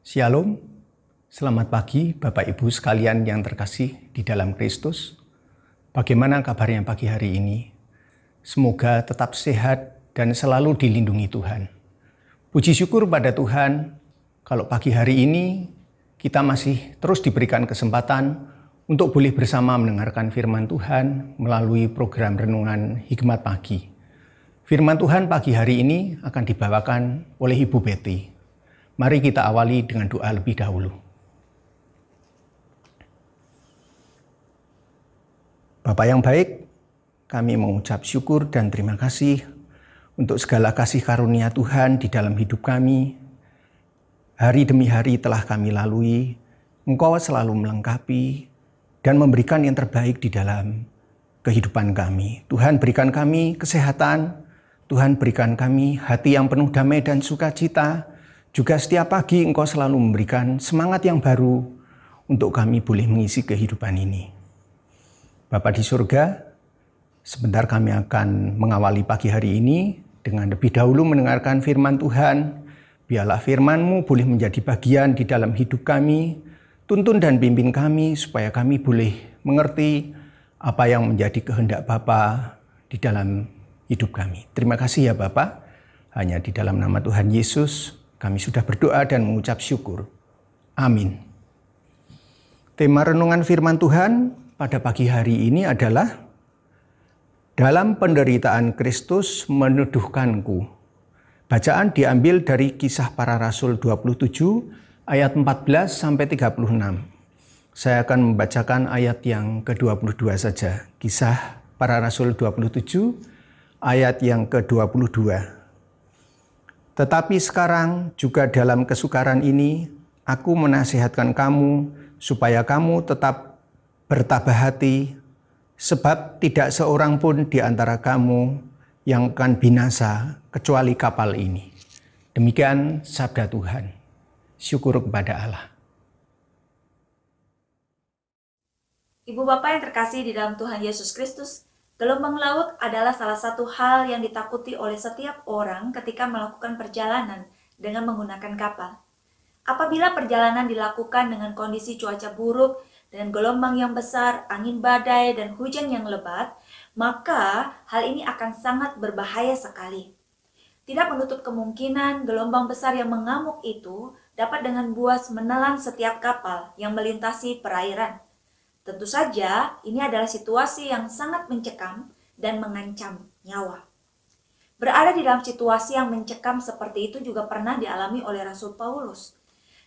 Shalom, selamat pagi Bapak Ibu sekalian yang terkasih di dalam Kristus. Bagaimana kabarnya pagi hari ini? Semoga tetap sehat dan selalu dilindungi Tuhan. Puji syukur pada Tuhan, kalau pagi hari ini kita masih terus diberikan kesempatan untuk boleh bersama mendengarkan firman Tuhan melalui program renungan Hikmat Pagi. Firman Tuhan pagi hari ini akan dibawakan oleh Ibu Betty. Mari kita awali dengan doa lebih dahulu. Bapak yang baik, kami mengucap syukur dan terima kasih untuk segala kasih karunia Tuhan di dalam hidup kami. Hari demi hari telah kami lalui, Engkau selalu melengkapi dan memberikan yang terbaik di dalam kehidupan kami. Tuhan berikan kami kesehatan, Tuhan berikan kami hati yang penuh damai dan sukacita, juga setiap pagi engkau selalu memberikan semangat yang baru untuk kami boleh mengisi kehidupan ini. Bapa di surga, sebentar kami akan mengawali pagi hari ini dengan lebih dahulu mendengarkan firman Tuhan. Biarlah firman-Mu boleh menjadi bagian di dalam hidup kami. Tuntun dan bimbing kami supaya kami boleh mengerti apa yang menjadi kehendak Bapa di dalam hidup kami. Terima kasih ya Bapak. Hanya di dalam nama Tuhan Yesus kami sudah berdoa dan mengucap syukur. Amin. Tema renungan firman Tuhan pada pagi hari ini adalah Dalam penderitaan Kristus meneduhkanku. Bacaan diambil dari kisah para rasul 27 ayat 14 sampai 36. Saya akan membacakan ayat yang ke-22 saja. Kisah para Rasul 27 ayat yang ke-22. Tetapi sekarang juga dalam kesukaran ini, aku menasihatkan kamu supaya kamu tetap bertabah hati, sebab tidak seorang pun di antara kamu yang akan binasa kecuali kapal ini. Demikian sabda Tuhan. Syukur kepada Allah. Ibu Bapak yang terkasih di dalam Tuhan Yesus Kristus, Gelombang laut adalah salah satu hal yang ditakuti oleh setiap orang ketika melakukan perjalanan dengan menggunakan kapal. Apabila perjalanan dilakukan dengan kondisi cuaca buruk dan gelombang yang besar, angin badai, dan hujan yang lebat, maka hal ini akan sangat berbahaya sekali. Tidak menutup kemungkinan gelombang besar yang mengamuk itu dapat dengan buas menelan setiap kapal yang melintasi perairan. Tentu saja, ini adalah situasi yang sangat mencekam dan mengancam nyawa. Berada di dalam situasi yang mencekam seperti itu juga pernah dialami oleh Rasul Paulus.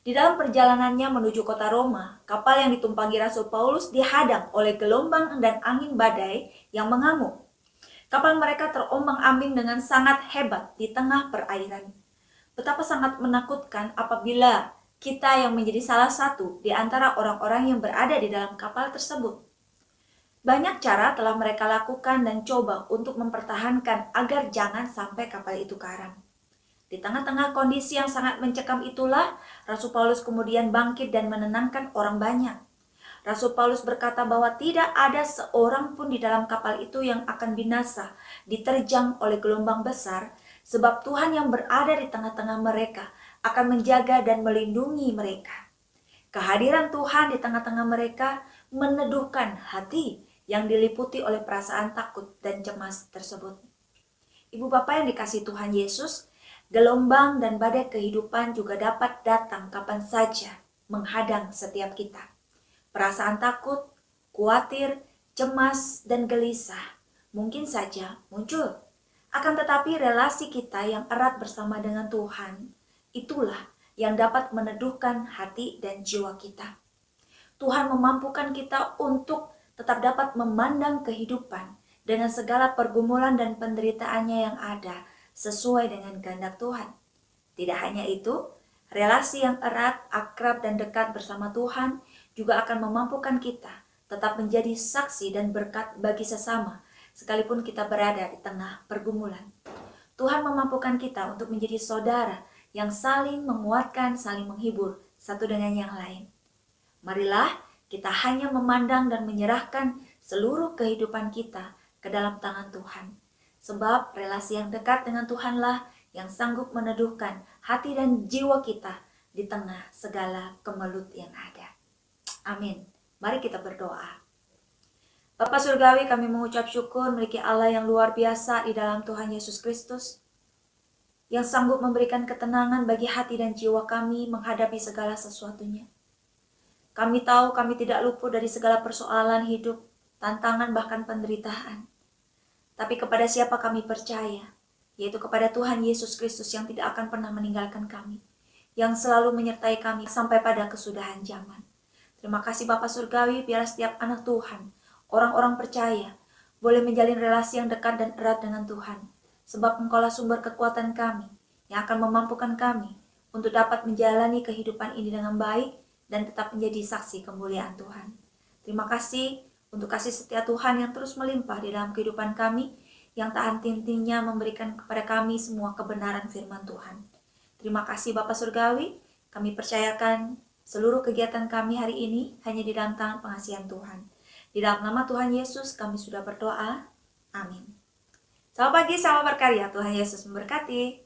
Di dalam perjalanannya menuju kota Roma, kapal yang ditumpangi Rasul Paulus dihadang oleh gelombang dan angin badai yang mengamuk. Kapal mereka terombang-ambing dengan sangat hebat di tengah perairan. Betapa sangat menakutkan apabila kita yang menjadi salah satu di antara orang-orang yang berada di dalam kapal tersebut. Banyak cara telah mereka lakukan dan coba untuk mempertahankan agar jangan sampai kapal itu karam. Di tengah-tengah kondisi yang sangat mencekam itulah, Rasul Paulus kemudian bangkit dan menenangkan orang banyak. Rasul Paulus berkata bahwa tidak ada seorang pun di dalam kapal itu yang akan binasa, diterjang oleh gelombang besar, sebab Tuhan yang berada di tengah-tengah mereka akan menjaga dan melindungi mereka. Kehadiran Tuhan di tengah-tengah mereka meneduhkan hati yang diliputi oleh perasaan takut dan cemas tersebut. Ibu bapak yang dikasih Tuhan Yesus, gelombang dan badai kehidupan juga dapat datang kapan saja menghadang setiap kita. Perasaan takut, khawatir, cemas, dan gelisah mungkin saja muncul. Akan tetapi relasi kita yang erat bersama dengan Tuhan itulah yang dapat meneduhkan hati dan jiwa kita. Tuhan memampukan kita untuk tetap dapat memandang kehidupan dengan segala pergumulan dan penderitaannya yang ada sesuai dengan kehendak Tuhan. Tidak hanya itu, relasi yang erat, akrab, dan dekat bersama Tuhan juga akan memampukan kita tetap menjadi saksi dan berkat bagi sesama sekalipun kita berada di tengah pergumulan. Tuhan memampukan kita untuk menjadi saudara yang saling menguatkan, saling menghibur satu dengan yang lain. Marilah kita hanya memandang dan menyerahkan seluruh kehidupan kita ke dalam tangan Tuhan. Sebab relasi yang dekat dengan Tuhanlah yang sanggup meneduhkan hati dan jiwa kita di tengah segala kemelut yang ada. Amin. Mari kita berdoa. Bapak Surgawi kami mengucap syukur memiliki Allah yang luar biasa di dalam Tuhan Yesus Kristus yang sanggup memberikan ketenangan bagi hati dan jiwa kami menghadapi segala sesuatunya. Kami tahu kami tidak luput dari segala persoalan hidup, tantangan bahkan penderitaan. Tapi kepada siapa kami percaya, yaitu kepada Tuhan Yesus Kristus yang tidak akan pernah meninggalkan kami, yang selalu menyertai kami sampai pada kesudahan zaman. Terima kasih Bapak Surgawi, biar setiap anak Tuhan, orang-orang percaya, boleh menjalin relasi yang dekat dan erat dengan Tuhan, sebab engkaulah sumber kekuatan kami yang akan memampukan kami untuk dapat menjalani kehidupan ini dengan baik dan tetap menjadi saksi kemuliaan Tuhan. Terima kasih untuk kasih setia Tuhan yang terus melimpah di dalam kehidupan kami, yang tak henti-hentinya memberikan kepada kami semua kebenaran firman Tuhan. Terima kasih Bapak Surgawi, kami percayakan seluruh kegiatan kami hari ini hanya di dalam tangan pengasihan Tuhan. Di dalam nama Tuhan Yesus kami sudah berdoa. Amin. Selamat pagi, selamat berkarya. Tuhan Yesus memberkati.